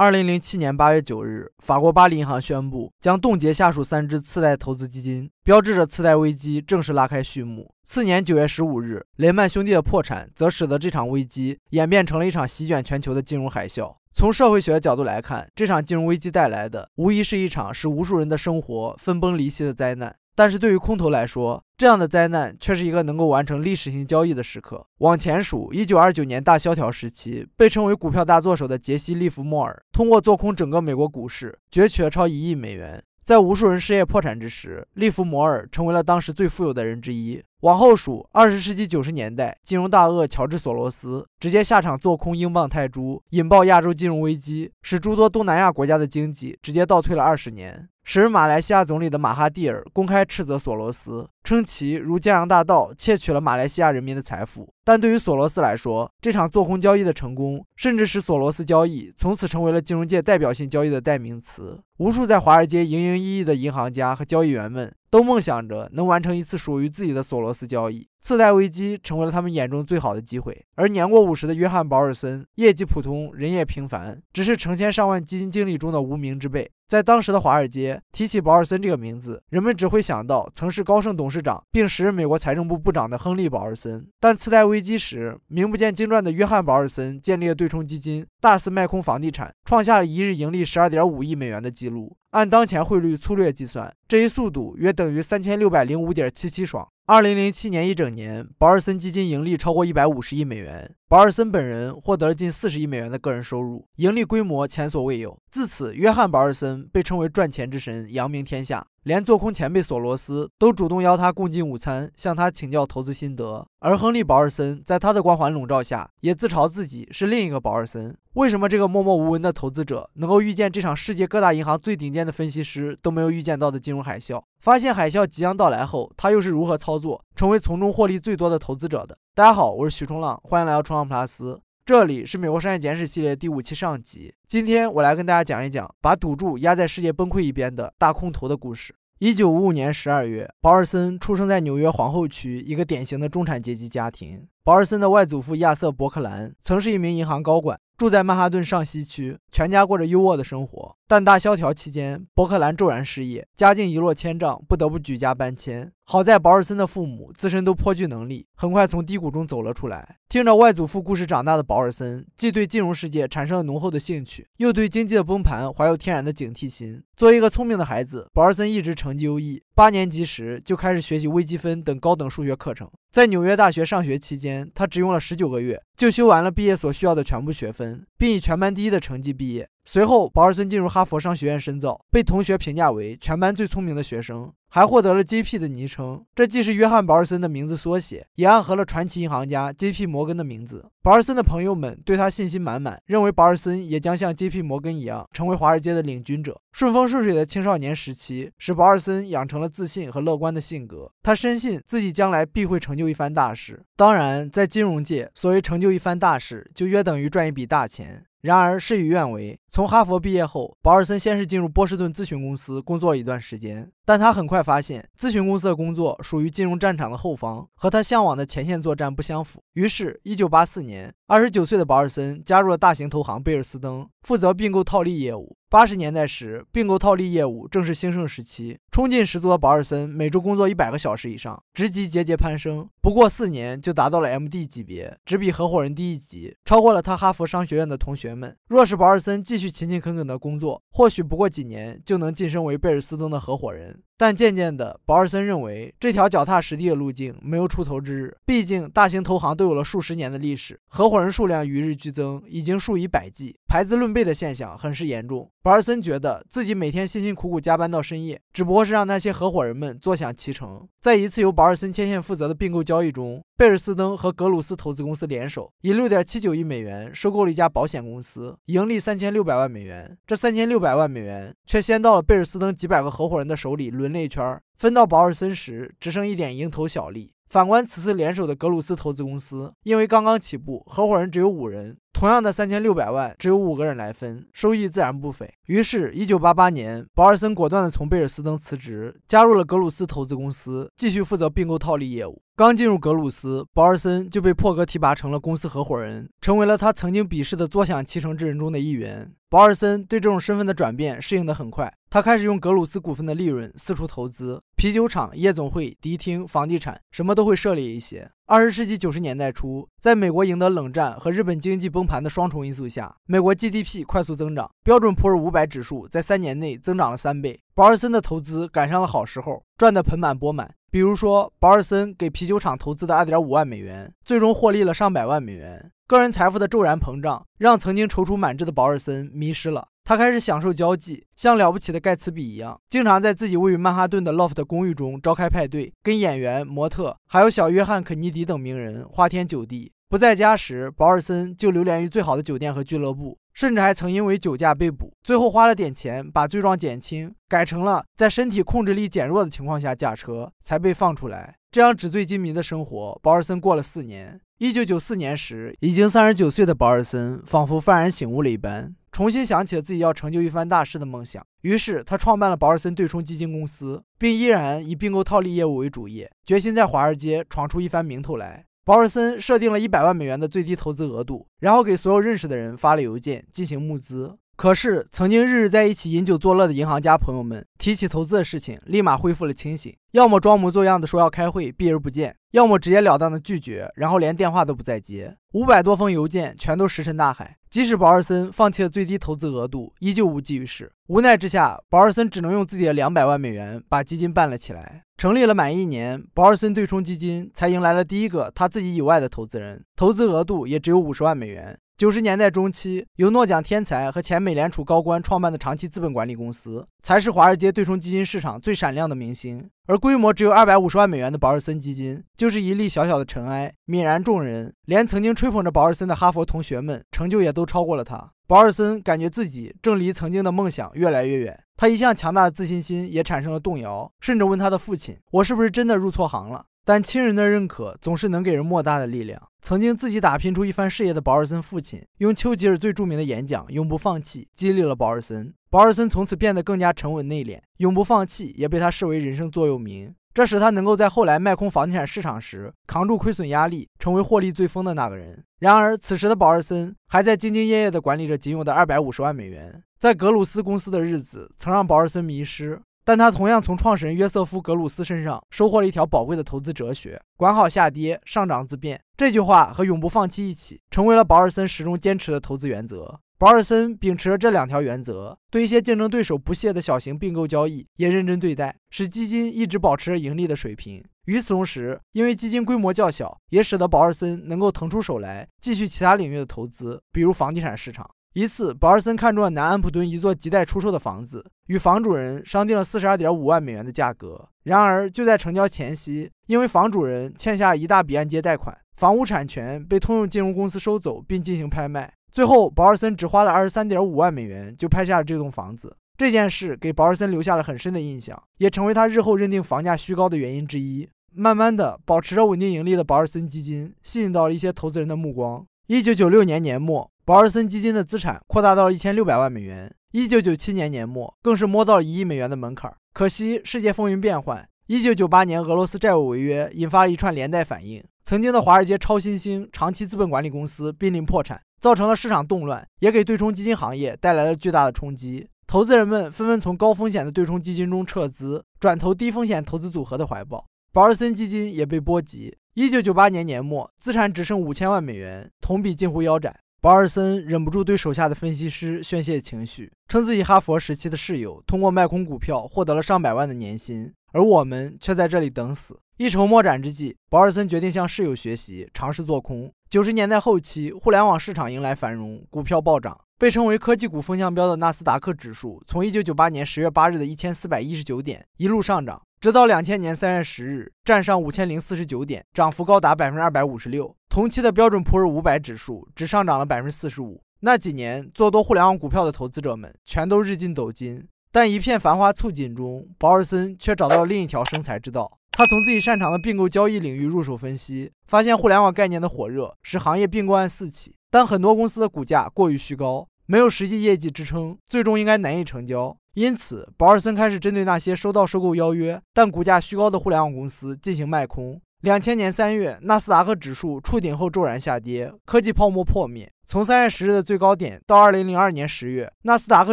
二零零七年八月九日，法国巴黎银行宣布将冻结下属三支次贷投资基金，标志着次贷危机正式拉开序幕。次年九月十五日，雷曼兄弟的破产则使得这场危机演变成了一场席卷全球的金融海啸。从社会学的角度来看，这场金融危机带来的无疑是一场使无数人的生活分崩离析的灾难。但是对于空头来说，这样的灾难却是一个能够完成历史性交易的时刻。往前数，一九二九年大萧条时期，被称为“股票大作手”的杰西·利弗莫尔，通过做空整个美国股市，攫取了超一亿美元。在无数人失业破产之时，利弗莫尔成为了当时最富有的人之一。往后数，二十世纪九十年代，金融大鳄乔治·索罗斯直接下场做空英镑泰铢，引爆亚洲金融危机，使诸多东南亚国家的经济直接倒退了二十年。时任马来西亚总理的马哈蒂尔公开斥责索罗斯。称其如江洋大盗，窃取了马来西亚人民的财富。但对于索罗斯来说，这场做空交易的成功，甚至使索罗斯交易从此成为了金融界代表性交易的代名词。无数在华尔街营营役役的银行家和交易员们，都梦想着能完成一次属于自己的索罗斯交易。次贷危机成为了他们眼中最好的机会。而年过五十的约翰·保尔森，业绩普通，人也平凡，只是成千上万基金经理中的无名之辈。在当时的华尔街，提起保尔森这个名字，人们只会想到曾是高盛董。董事长，并时任美国财政部部长的亨利·保尔森。但次贷危机时，名不见经传的约翰·保尔森建立了对冲基金，大肆卖空房地产，创下了一日盈利12.5亿美元的记录。按当前汇率粗略计算，这一速度约等于3605.77爽。2007年一整年，保尔森基金盈利超过150亿美元，保尔森本人获得了近40亿美元的个人收入，盈利规模前所未有。自此，约翰·保尔森被称为“赚钱之神”，扬名天下。连做空前辈索罗斯都主动邀他共进午餐，向他请教投资心得。而亨利·保尔森在他的光环笼罩下，也自嘲自己是另一个保尔森。为什么这个默默无闻的投资者能够预见这场世界各大银行最顶尖的分析师都没有预见到的金融海啸？发现海啸即将到来后，他又是如何操作，成为从中获利最多的投资者的？大家好，我是徐冲浪，欢迎来到冲浪 plus。这里是《美国商业简史》系列第五期上集。今天我来跟大家讲一讲把赌注压在世界崩溃一边的大空头的故事。一九五五年十二月，保尔森出生在纽约皇后区一个典型的中产阶级家庭。保尔森的外祖父亚瑟·伯克兰曾是一名银行高管。住在曼哈顿上西区，全家过着优渥的生活。但大萧条期间，伯克兰骤然失业，家境一落千丈，不得不举家搬迁。好在保尔森的父母自身都颇具能力，很快从低谷中走了出来。听着外祖父故事长大的保尔森，既对金融世界产生了浓厚的兴趣，又对经济的崩盘怀有天然的警惕心。作为一个聪明的孩子，保尔森一直成绩优异，八年级时就开始学习微积分等高等数学课程。在纽约大学上学期间，他只用了19个月就修完了毕业所需要的全部学分，并以全班第一的成绩毕业。随后，保尔森进入哈佛商学院深造，被同学评价为全班最聪明的学生，还获得了 J.P. 的昵称。这既是约翰保尔森的名字缩写，也暗合了传奇银行家 J.P. 摩根的名字。保尔森的朋友们对他信心满满，认为保尔森也将像 J.P. 摩根一样，成为华尔街的领军者。顺风顺水的青少年时期，使保尔森养成了自信和乐观的性格。他深信自己将来必会成就一番大事。当然，在金融界，所谓成就一番大事，就约等于赚一笔大钱。然而事与愿违，从哈佛毕业后，保尔森先是进入波士顿咨询公司工作了一段时间，但他很快发现咨询公司的工作属于金融战场的后方，和他向往的前线作战不相符。于是，1984年，29岁的保尔森加入了大型投行贝尔斯登，负责并购套利业务。八十年代时，并购套利业务正是兴盛时期，冲劲十足的保尔森每周工作一百个小时以上，职级节节攀升，不过四年就达到了 MD 级别，只比合伙人低一级，超过了他哈佛商学院的同学们。若是保尔森继续勤勤恳恳的工作，或许不过几年就能晋升为贝尔斯登的合伙人。但渐渐的，保尔森认为这条脚踏实地的路径没有出头之日。毕竟，大型投行都有了数十年的历史，合伙人数量与日俱增，已经数以百计，排资论辈的现象很是严重。保尔森觉得自己每天辛辛苦苦加班到深夜，只不过是让那些合伙人们坐享其成。在一次由保尔森牵线负责的并购交易中，贝尔斯登和格鲁斯投资公司联手，以六点七九亿美元收购了一家保险公司，盈利三千六百万美元。这三千六百万美元却先到了贝尔斯登几百个合伙人的手里，轮。内圈分到保尔森时，只剩一点蝇头小利。反观此次联手的格鲁斯投资公司，因为刚刚起步，合伙人只有五人。同样的三千六百万，只有五个人来分，收益自然不菲。于是，一九八八年，保尔森果断地从贝尔斯登辞职，加入了格鲁斯投资公司，继续负责并购套利业务。刚进入格鲁斯，保尔森就被破格提拔成了公司合伙人，成为了他曾经鄙视的坐享其成之人中的一员。保尔森对这种身份的转变适应得很快，他开始用格鲁斯股份的利润四处投资：啤酒厂、夜总会、迪厅、房地产，什么都会设立一些。二十世纪九十年代初，在美国赢得冷战和日本经济崩盘的双重因素下，美国 GDP 快速增长，标准普尔五百指数在三年内增长了三倍，保尔森的投资赶上了好时候，赚得盆满钵满。比如说，保尔森给啤酒厂投资的2.5万美元，最终获利了上百万美元。个人财富的骤然膨胀，让曾经踌躇满志的保尔森迷失了。他开始享受交际，像了不起的盖茨比一样，经常在自己位于曼哈顿的 loft 公寓中召开派对，跟演员、模特，还有小约翰·肯尼迪等名人花天酒地。不在家时，保尔森就流连于最好的酒店和俱乐部。甚至还曾因为酒驾被捕，最后花了点钱把罪状减轻，改成了在身体控制力减弱的情况下驾车，才被放出来。这样纸醉金迷的生活，保尔森过了四年。一九九四年时，已经三十九岁的保尔森，仿佛幡然醒悟了一般，重新想起了自己要成就一番大事的梦想。于是他创办了保尔森对冲基金公司，并依然以并购套利业务为主业，决心在华尔街闯出一番名头来。保尔森设定了一百万美元的最低投资额度，然后给所有认识的人发了邮件进行募资。可是，曾经日日在一起饮酒作乐的银行家朋友们，提起投资的事情，立马恢复了清醒，要么装模作样的说要开会，避而不见；要么直截了当的拒绝，然后连电话都不再接。五百多封邮件全都石沉大海。即使保尔森放弃了最低投资额度，依旧无济于事。无奈之下，保尔森只能用自己的两百万美元把基金办了起来。成立了满一年，保尔森对冲基金才迎来了第一个他自己以外的投资人，投资额度也只有五十万美元。九十年代中期，由诺奖天才和前美联储高官创办的长期资本管理公司，才是华尔街对冲基金市场最闪亮的明星。而规模只有二百五十万美元的保尔森基金，就是一粒小小的尘埃，泯然众人。连曾经吹捧着保尔森的哈佛同学们，成就也都超过了他。保尔森感觉自己正离曾经的梦想越来越远，他一向强大的自信心也产生了动摇，甚至问他的父亲：“我是不是真的入错行了？”但亲人的认可总是能给人莫大的力量。曾经自己打拼出一番事业的保尔森父亲，用丘吉尔最著名的演讲“永不放弃”激励了保尔森。保尔森从此变得更加沉稳内敛，“永不放弃”也被他视为人生座右铭。这使他能够在后来卖空房地产市场时扛住亏损压力，成为获利最丰的那个人。然而，此时的保尔森还在兢兢业业的管理着仅有的二百五十万美元。在格鲁斯公司的日子，曾让保尔森迷失。但他同样从创始人约瑟夫·格鲁斯身上收获了一条宝贵的投资哲学：“管好下跌，上涨自变。这句话和“永不放弃”一起，成为了保尔森始终坚持的投资原则。保尔森秉持着这两条原则，对一些竞争对手不屑的小型并购交易也认真对待，使基金一直保持着盈利的水平。与此同时，因为基金规模较小，也使得保尔森能够腾出手来继续其他领域的投资，比如房地产市场。一次，保尔森看中了南安普敦一座亟待出售的房子，与房主人商定了四十二点五万美元的价格。然而，就在成交前夕，因为房主人欠下一大笔按揭贷款，房屋产权被通用金融公司收走并进行拍卖。最后，保尔森只花了二十三点五万美元就拍下了这栋房子。这件事给保尔森留下了很深的印象，也成为他日后认定房价虚高的原因之一。慢慢的，保持着稳定盈利的保尔森基金吸引到了一些投资人的目光。一九九六年年末。保尔森基金的资产扩大到了一千六百万美元，一九九七年年末更是摸到了一亿美元的门槛。可惜世界风云变幻，一九九八年俄罗斯债务违约引发了一串连带反应，曾经的华尔街超新星长期资本管理公司濒临破产，造成了市场动乱，也给对冲基金行业带来了巨大的冲击。投资人们纷纷从高风险的对冲基金中撤资，转投低风险投资组合的怀抱，保尔森基金也被波及。一九九八年年末，资产只剩五千万美元，同比近乎腰斩。保尔森忍不住对手下的分析师宣泄情绪，称自己哈佛时期的室友通过卖空股票获得了上百万的年薪，而我们却在这里等死。一筹莫展之际，保尔森决定向室友学习，尝试做空。九十年代后期，互联网市场迎来繁荣，股票暴涨，被称为科技股风向标的纳斯达克指数从一九九八年十月八日的一千四百一十九点一路上涨。直到两千年三月十日，站上五千零四十九点，涨幅高达百分之二百五十六。同期的标准普尔五百指数只上涨了百分之四十五。那几年做多互联网股票的投资者们全都日进斗金，但一片繁花簇锦中，保尔森却找到了另一条生财之道。他从自己擅长的并购交易领域入手分析，发现互联网概念的火热使行业并购案四起，但很多公司的股价过于虚高。没有实际业绩支撑，最终应该难以成交。因此，保尔森开始针对那些收到收购邀约但股价虚高的互联网公司进行卖空。两千年三月，纳斯达克指数触顶后骤然下跌，科技泡沫破灭。从三月十日的最高点到二零零二年十月，纳斯达克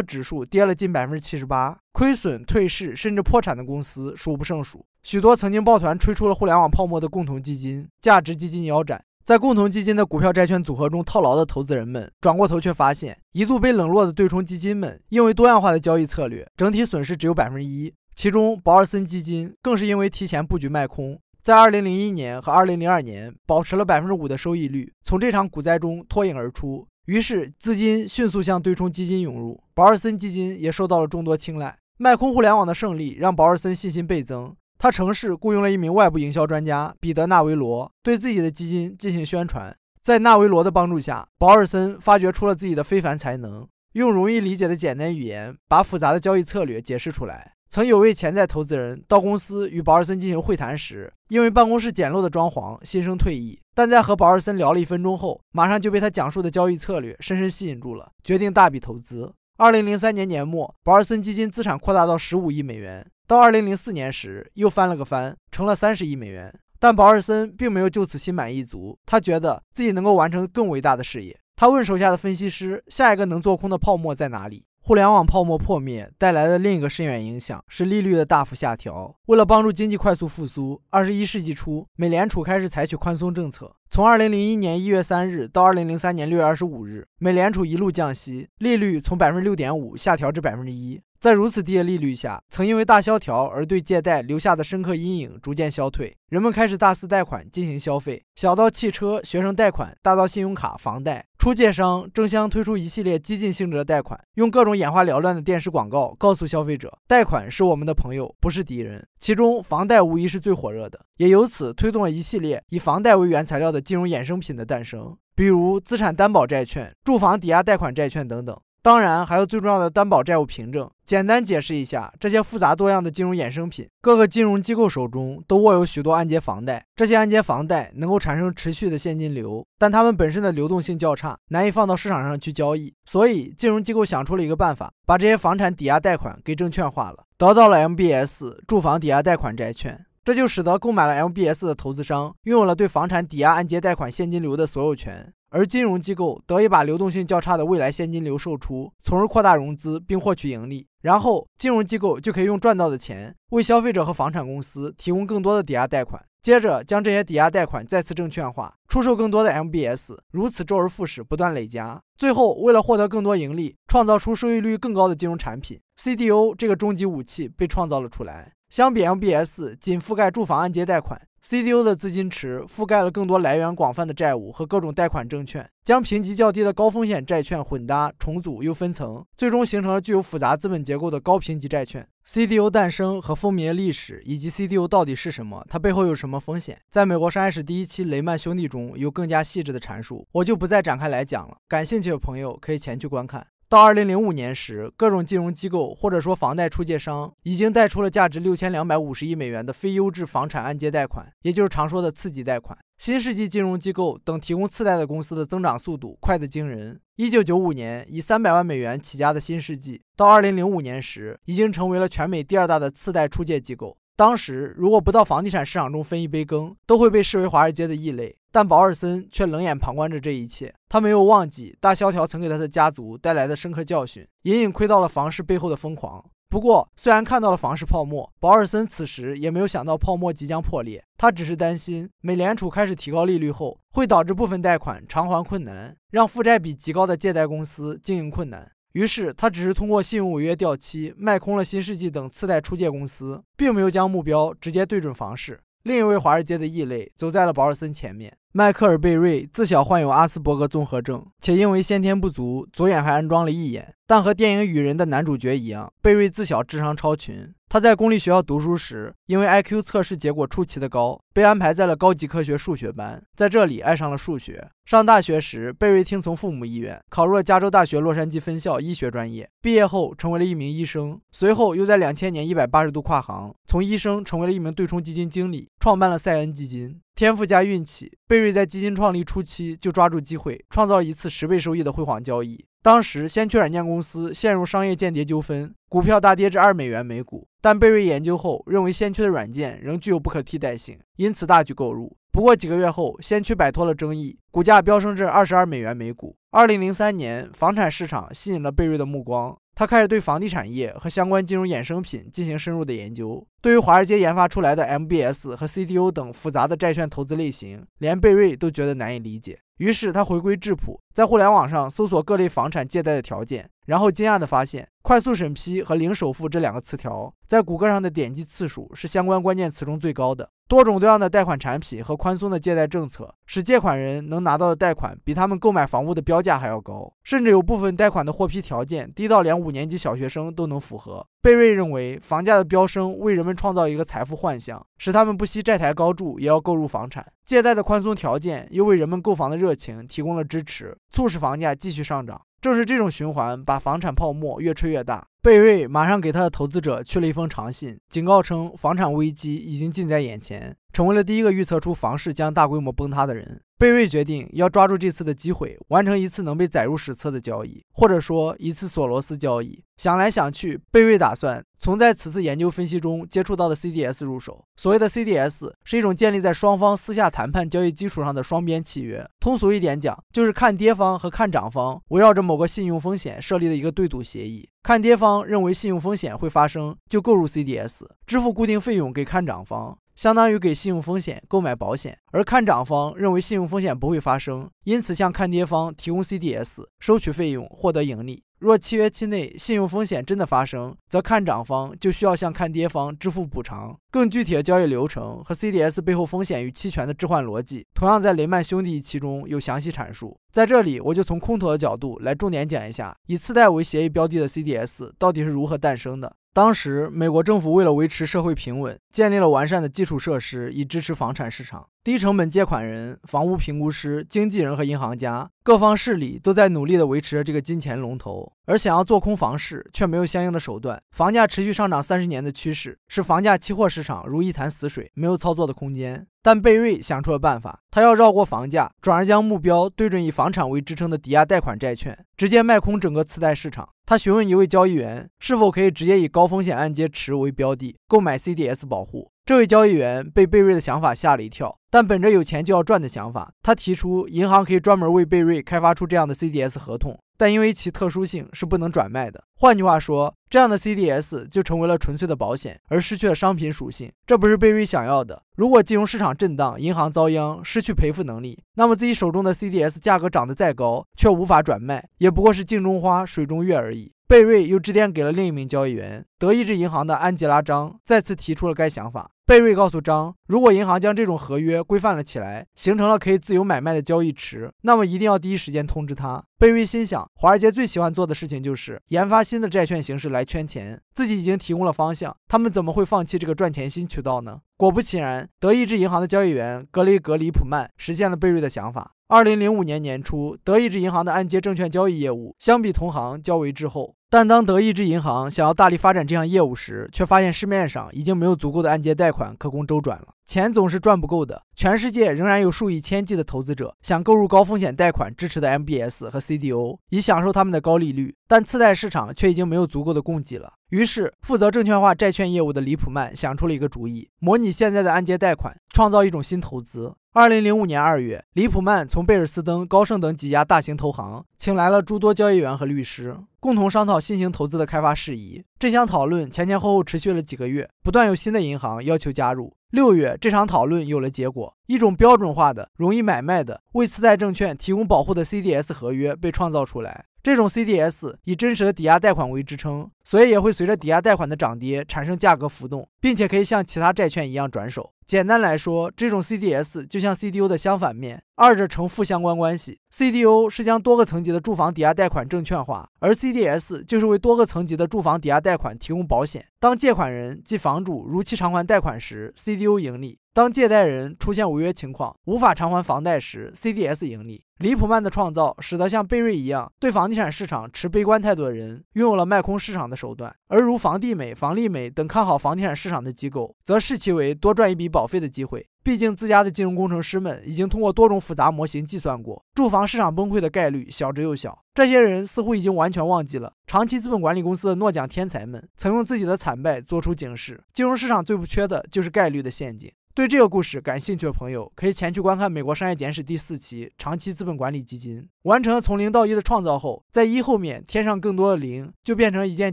指数跌了近百分之七十八，亏损、退市甚至破产的公司数不胜数。许多曾经抱团吹出了互联网泡沫的共同基金、价值基金腰斩。在共同基金的股票债券组合中套牢的投资人们，转过头却发现，一度被冷落的对冲基金们，因为多样化的交易策略，整体损失只有百分之一。其中，保尔森基金更是因为提前布局卖空，在2001年和2002年保持了百分之五的收益率，从这场股灾中脱颖而出。于是，资金迅速向对冲基金涌入，保尔森基金也受到了众多青睐。卖空互联网的胜利让保尔森信心倍增。他尝试雇佣了一名外部营销专家彼得·纳维罗对自己的基金进行宣传。在纳维罗的帮助下，保尔森发掘出了自己的非凡才能，用容易理解的简单语言把复杂的交易策略解释出来。曾有位潜在投资人到公司与保尔森进行会谈时，因为办公室简陋的装潢心生退意，但在和保尔森聊了一分钟后，马上就被他讲述的交易策略深深吸引住了，决定大笔投资。二零零三年年末，保尔森基金资产扩大到十五亿美元。到二零零四年时，又翻了个番，成了三十亿美元。但保尔森并没有就此心满意足，他觉得自己能够完成更伟大的事业。他问手下的分析师：“下一个能做空的泡沫在哪里？”互联网泡沫破灭带来的另一个深远影响是利率的大幅下调。为了帮助经济快速复苏，二十一世纪初，美联储开始采取宽松政策。从二零零一年一月三日到二零零三年六月二十五日，美联储一路降息，利率从百分之六点五下调至百分之一。在如此低的利率下，曾因为大萧条而对借贷留下的深刻阴影逐渐消退，人们开始大肆贷款进行消费，小到汽车、学生贷款，大到信用卡、房贷，出借商争相推出一系列激进性质的贷款，用各种眼花缭乱的电视广告告诉消费者，贷款是我们的朋友，不是敌人。其中，房贷无疑是最火热的，也由此推动了一系列以房贷为原材料的金融衍生品的诞生，比如资产担保债券、住房抵押贷款债券等等。当然，还有最重要的担保债务凭证。简单解释一下，这些复杂多样的金融衍生品，各个金融机构手中都握有许多按揭房贷。这些按揭房贷能够产生持续的现金流，但它们本身的流动性较差，难以放到市场上去交易。所以，金融机构想出了一个办法，把这些房产抵押贷款给证券化了，得到了 MBS（ 住房抵押贷款债券）。这就使得购买了 MBS 的投资商拥有了对房产抵押按揭贷款现金流的所有权。而金融机构得以把流动性较差的未来现金流售出，从而扩大融资并获取盈利。然后，金融机构就可以用赚到的钱为消费者和房产公司提供更多的抵押贷款，接着将这些抵押贷款再次证券化，出售更多的 MBS。如此周而复始，不断累加。最后，为了获得更多盈利，创造出收益率更高的金融产品 CDO 这个终极武器被创造了出来。相比 MBS，仅覆盖住房按揭贷款。CDO 的资金池覆盖了更多来源广泛的债务和各种贷款证券，将评级较低的高风险债券混搭、重组又分层，最终形成了具有复杂资本结构的高评级债券。CDO 诞生和风靡历史以及 CDO 到底是什么，它背后有什么风险，在《美国商业史》第一期《雷曼兄弟》中有更加细致的阐述，我就不再展开来讲了。感兴趣的朋友可以前去观看。到2005年时，各种金融机构或者说房贷出借商已经贷出了价值6250亿美元的非优质房产按揭贷款，也就是常说的次级贷款。新世纪金融机构等提供次贷的公司的增长速度快得惊人。1995年以300万美元起家的新世纪，到2005年时已经成为了全美第二大的次贷出借机构。当时，如果不到房地产市场中分一杯羹，都会被视为华尔街的异类。但保尔森却冷眼旁观着这一切，他没有忘记大萧条曾给他的家族带来的深刻教训，隐隐窥到了房市背后的疯狂。不过，虽然看到了房市泡沫，保尔森此时也没有想到泡沫即将破裂。他只是担心，美联储开始提高利率后，会导致部分贷款偿还困难，让负债比极高的借贷公司经营困难。于是，他只是通过信用违约掉期卖空了新世纪等次贷出借公司，并没有将目标直接对准房市。另一位华尔街的异类走在了保尔森前面。迈克尔·贝瑞自小患有阿斯伯格综合症，且因为先天不足，左眼还安装了义眼。但和电影《雨人》的男主角一样，贝瑞自小智商超群。他在公立学校读书时，因为 IQ 测试结果出奇的高，被安排在了高级科学数学班，在这里爱上了数学。上大学时，贝瑞听从父母意愿，考入了加州大学洛杉矶分校医学专业。毕业后，成为了一名医生。随后又在两千年一百八十度跨行，从医生成为了一名对冲基金经理，创办了赛恩基金。天赋加运气，贝瑞在基金创立初期就抓住机会，创造了一次十倍收益的辉煌交易。当时，先驱软件公司陷入商业间谍纠纷，股票大跌至二美元每股。但贝瑞研究后认为，先驱的软件仍具有不可替代性，因此大举购入。不过几个月后，先驱摆脱了争议，股价飙升至二十二美元每股。二零零三年，房产市场吸引了贝瑞的目光。他开始对房地产业和相关金融衍生品进行深入的研究。对于华尔街研发出来的 MBS 和 CDO 等复杂的债券投资类型，连贝瑞都觉得难以理解。于是他回归质朴，在互联网上搜索各类房产借贷的条件，然后惊讶地发现，“快速审批”和“零首付”这两个词条在谷歌上的点击次数是相关关键词中最高的。多种多样的贷款产品和宽松的借贷政策，使借款人能拿到的贷款比他们购买房屋的标价还要高，甚至有部分贷款的获批条件低到连五年级小学生都能符合。贝瑞认为，房价的飙升为人们创造一个财富幻想，使他们不惜债台高筑也要购入房产；借贷的宽松条件又为人们购房的热情提供了支持，促使房价继续上涨。就是这种循环，把房产泡沫越吹越大。贝瑞马上给他的投资者去了一封长信，警告称房产危机已经近在眼前，成为了第一个预测出房市将大规模崩塌的人。贝瑞决定要抓住这次的机会，完成一次能被载入史册的交易，或者说一次索罗斯交易。想来想去，贝瑞打算从在此次研究分析中接触到的 CDS 入手。所谓的 CDS，是一种建立在双方私下谈判交易基础上的双边契约。通俗一点讲，就是看跌方和看涨方围绕着某个信用风险设立的一个对赌协议。看跌方认为信用风险会发生，就购入 CDS，支付固定费用给看涨方。相当于给信用风险购买保险，而看涨方认为信用风险不会发生，因此向看跌方提供 CDS，收取费用获得盈利。若契约期内信用风险真的发生，则看涨方就需要向看跌方支付补偿。更具体的交易流程和 CDS 背后风险与期权的置换逻辑，同样在雷曼兄弟一中有详细阐述。在这里，我就从空头的角度来重点讲一下，以次贷为协议标的的 CDS 到底是如何诞生的。当时，美国政府为了维持社会平稳，建立了完善的基础设施，以支持房产市场。低成本借款人、房屋评估师、经纪人和银行家，各方势力都在努力地维持着这个金钱龙头。而想要做空房市，却没有相应的手段。房价持续上涨三十年的趋势，使房价期货市场如一潭死水，没有操作的空间。但贝瑞想出了办法，他要绕过房价，转而将目标对准以房产为支撑的抵押贷款债券，直接卖空整个次贷市场。他询问一位交易员，是否可以直接以高风险按揭池为标的，购买 CDS 保护。这位交易员被贝瑞的想法吓了一跳，但本着有钱就要赚的想法，他提出银行可以专门为贝瑞开发出这样的 CDS 合同，但因为其特殊性是不能转卖的。换句话说，这样的 CDS 就成为了纯粹的保险，而失去了商品属性，这不是贝瑞想要的。如果金融市场震荡，银行遭殃，失去赔付能力，那么自己手中的 CDS 价格涨得再高，却无法转卖，也不过是镜中花，水中月而已。贝瑞又致电给了另一名交易员，德意志银行的安吉拉张，再次提出了该想法。贝瑞告诉张，如果银行将这种合约规范了起来，形成了可以自由买卖的交易池，那么一定要第一时间通知他。贝瑞心想，华尔街最喜欢做的事情就是研发新的债券形式来圈钱，自己已经提供了方向，他们怎么会放弃这个赚钱新渠道呢？果不其然，德意志银行的交易员格雷格·里普曼实现了贝瑞的想法。二零零五年年初，德意志银行的按揭证券交易业务相比同行较为滞后。但当德意志银行想要大力发展这项业务时，却发现市面上已经没有足够的按揭贷款可供周转了。钱总是赚不够的。全世界仍然有数以千计的投资者想购入高风险贷款支持的 MBS 和 CDO，以享受他们的高利率。但次贷市场却已经没有足够的供给了。于是，负责证券化债券业务的里普曼想出了一个主意：模拟现在的按揭贷款，创造一种新投资。二零零五年二月，里普曼从贝尔斯登、高盛等几家大型投行请来了诸多交易员和律师，共同商讨新型投资的开发事宜。这项讨论前前后后持续了几个月，不断有新的银行要求加入。六月，这场讨论有了结果，一种标准化的、容易买卖的、为次贷证券提供保护的 CDS 合约被创造出来。这种 CDS 以真实的抵押贷款为支撑，所以也会随着抵押贷款的涨跌产生价格浮动，并且可以像其他债券一样转手。简单来说，这种 CDS 就像 CDO 的相反面，二者呈负相关关系。CDO 是将多个层级的住房抵押贷款证券化，而 CDS 就是为多个层级的住房抵押贷款提供保险。当借款人即房主如期偿还贷款时，CDO 盈利。当借贷人出现违约情况，无法偿还房贷时，CDS 盈利。里普曼的创造使得像贝瑞一样对房地产市场持悲观态度的人拥有了卖空市场的手段，而如房地美、房利美等看好房地产市场的机构，则视其为多赚一笔保费的机会。毕竟自家的金融工程师们已经通过多种复杂模型计算过住房市场崩溃的概率小之又小。这些人似乎已经完全忘记了，长期资本管理公司的诺奖天才们曾用自己的惨败做出警示：金融市场最不缺的就是概率的陷阱。对这个故事感兴趣的朋友，可以前去观看《美国商业简史》第四期《长期资本管理基金》。完成了从零到一的创造后，在一后面添上更多的零，就变成一件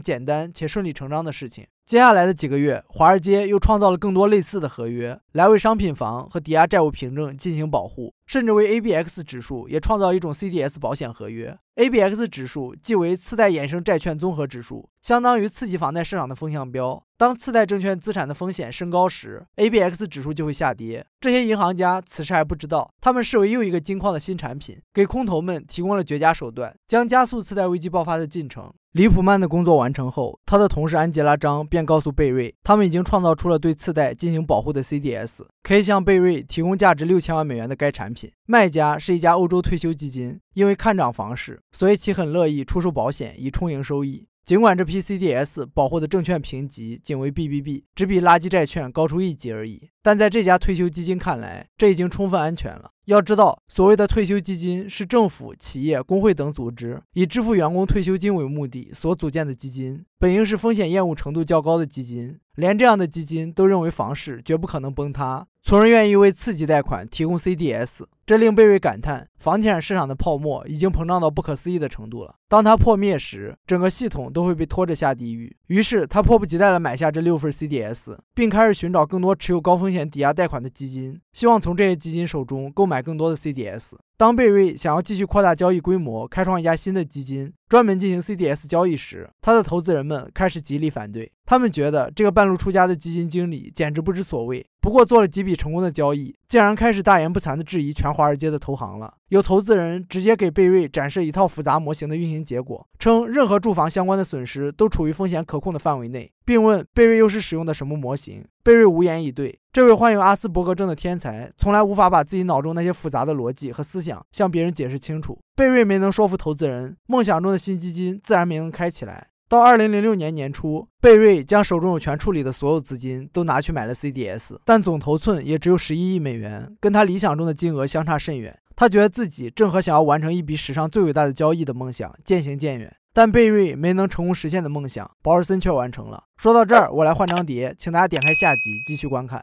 简单且顺理成章的事情。接下来的几个月，华尔街又创造了更多类似的合约，来为商品房和抵押债务凭证进行保护。甚至为 ABX 指数也创造一种 CDS 保险合约。ABX 指数即为次贷衍生债券综合指数，相当于次级房贷市场的风向标。当次贷证券资产的风险升高时，ABX 指数就会下跌。这些银行家此时还不知道，他们视为又一个金矿的新产品，给空头们提供了绝佳手段，将加速次贷危机爆发的进程。里普曼的工作完成后，他的同事安吉拉·张便告诉贝瑞，他们已经创造出了对次贷进行保护的 CDS。可以向贝瑞提供价值六千万美元的该产品。卖家是一家欧洲退休基金，因为看涨房市，所以其很乐意出售保险以充盈收益。尽管这批 CDS 保护的证券评级仅为 BBB，只比垃圾债券高出一级而已，但在这家退休基金看来，这已经充分安全了。要知道，所谓的退休基金是政府、企业、工会等组织以支付员工退休金为目的所组建的基金，本应是风险厌恶程度较高的基金。连这样的基金都认为房市绝不可能崩塌，从而愿意为次级贷款提供 CDS。这令贝瑞感叹，房地产市场的泡沫已经膨胀到不可思议的程度了。当它破灭时，整个系统都会被拖着下地狱。于是他迫不及待地买下这六份 CDS，并开始寻找更多持有高风险抵押贷款的基金，希望从这些基金手中购买更多的 CDS。当贝瑞想要继续扩大交易规模，开创一家新的基金，专门进行 CDS 交易时，他的投资人们开始极力反对。他们觉得这个半路出家的基金经理简直不知所谓。不过做了几笔成功的交易，竟然开始大言不惭地质疑全华尔街的投行了。有投资人直接给贝瑞展示一套复杂模型的运行结果，称任何住房相关的损失都处于风险可控的范围内，并问贝瑞又是使用的什么模型。贝瑞无言以对。这位患有阿斯伯格症的天才，从来无法把自己脑中那些复杂的逻辑和思想向别人解释清楚。贝瑞没能说服投资人，梦想中的新基金自然没能开起来。到二零零六年年初，贝瑞将手中有权处理的所有资金都拿去买了 CDS，但总头寸也只有十一亿美元，跟他理想中的金额相差甚远。他觉得自己正和想要完成一笔史上最伟大的交易的梦想渐行渐远。但贝瑞没能成功实现的梦想，保尔森却完成了。说到这儿，我来换张碟，请大家点开下集继续观看。